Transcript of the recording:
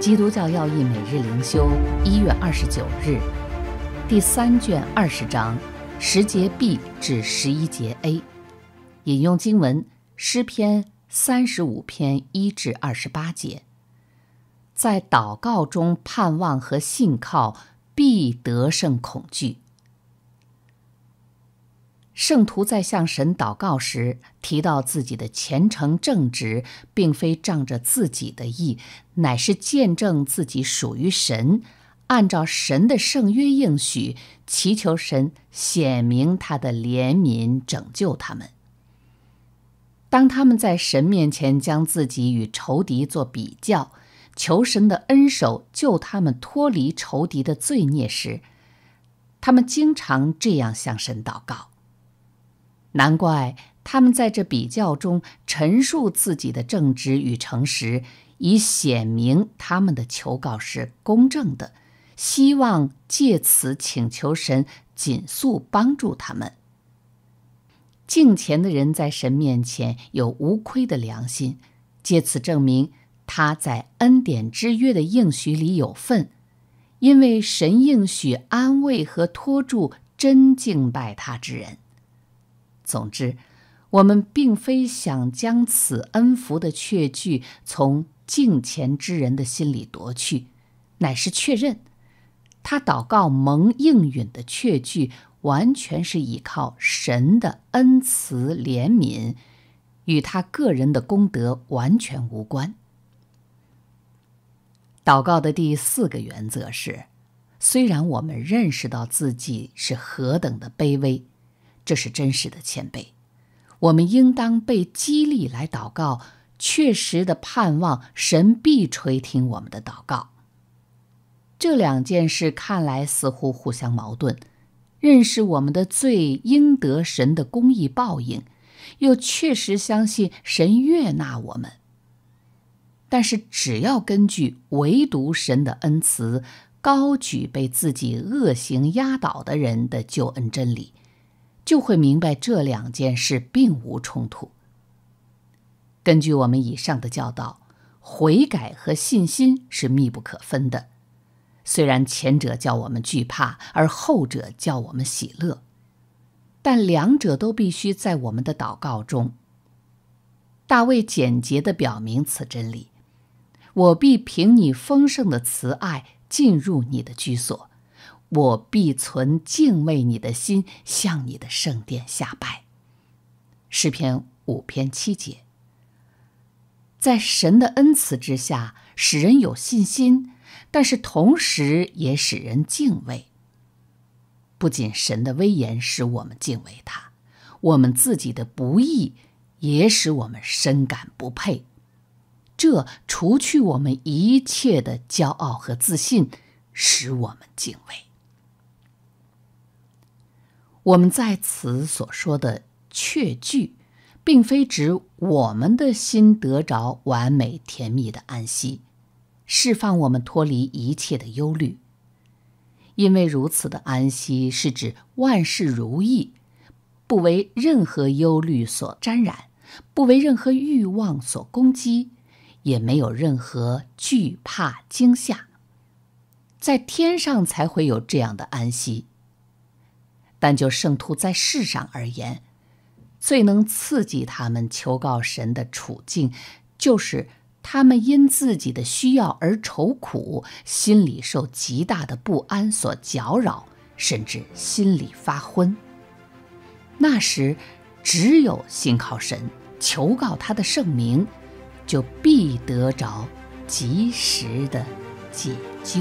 《基督教要义》每日灵修，一月二十九日，第三卷二十章，十节 B 至十一节 A，引用经文《诗篇》三十五篇一至二十八节，在祷告中盼望和信靠，必得胜恐惧。圣徒在向神祷告时，提到自己的虔诚正直，并非仗着自己的意，乃是见证自己属于神，按照神的圣约应许，祈求神显明他的怜悯，拯救他们。当他们在神面前将自己与仇敌做比较，求神的恩手救他们脱离仇敌的罪孽时，他们经常这样向神祷告。难怪他们在这比较中陈述自己的正直与诚实，以显明他们的求告是公正的，希望借此请求神紧速帮助他们。敬虔的人在神面前有无亏的良心，借此证明他在恩典之约的应许里有份，因为神应许安慰和托住真敬拜他之人。总之，我们并非想将此恩福的确据从敬虔之人的心里夺去，乃是确认他祷告蒙应允的确据完全是依靠神的恩慈怜悯，与他个人的功德完全无关。祷告的第四个原则是：虽然我们认识到自己是何等的卑微。这是真实的谦卑，我们应当被激励来祷告，确实的盼望神必垂听我们的祷告。这两件事看来似乎互相矛盾：认识我们的罪应得神的公义报应，又确实相信神悦纳我们。但是，只要根据唯独神的恩慈，高举被自己恶行压倒的人的救恩真理。就会明白这两件事并无冲突。根据我们以上的教导，悔改和信心是密不可分的。虽然前者叫我们惧怕，而后者叫我们喜乐，但两者都必须在我们的祷告中。大卫简洁地表明此真理：“我必凭你丰盛的慈爱进入你的居所。”我必存敬畏你的心，向你的圣殿下拜。诗篇五篇七节，在神的恩慈之下，使人有信心，但是同时也使人敬畏。不仅神的威严使我们敬畏他，我们自己的不义也使我们深感不配。这除去我们一切的骄傲和自信，使我们敬畏。我们在此所说的“确据”，并非指我们的心得着完美甜蜜的安息，释放我们脱离一切的忧虑。因为如此的安息，是指万事如意，不为任何忧虑所沾染，不为任何欲望所攻击，也没有任何惧怕惊吓。在天上才会有这样的安息。但就圣徒在世上而言，最能刺激他们求告神的处境，就是他们因自己的需要而愁苦，心里受极大的不安所搅扰，甚至心里发昏。那时，只有信靠神，求告他的圣名，就必得着及时的解救。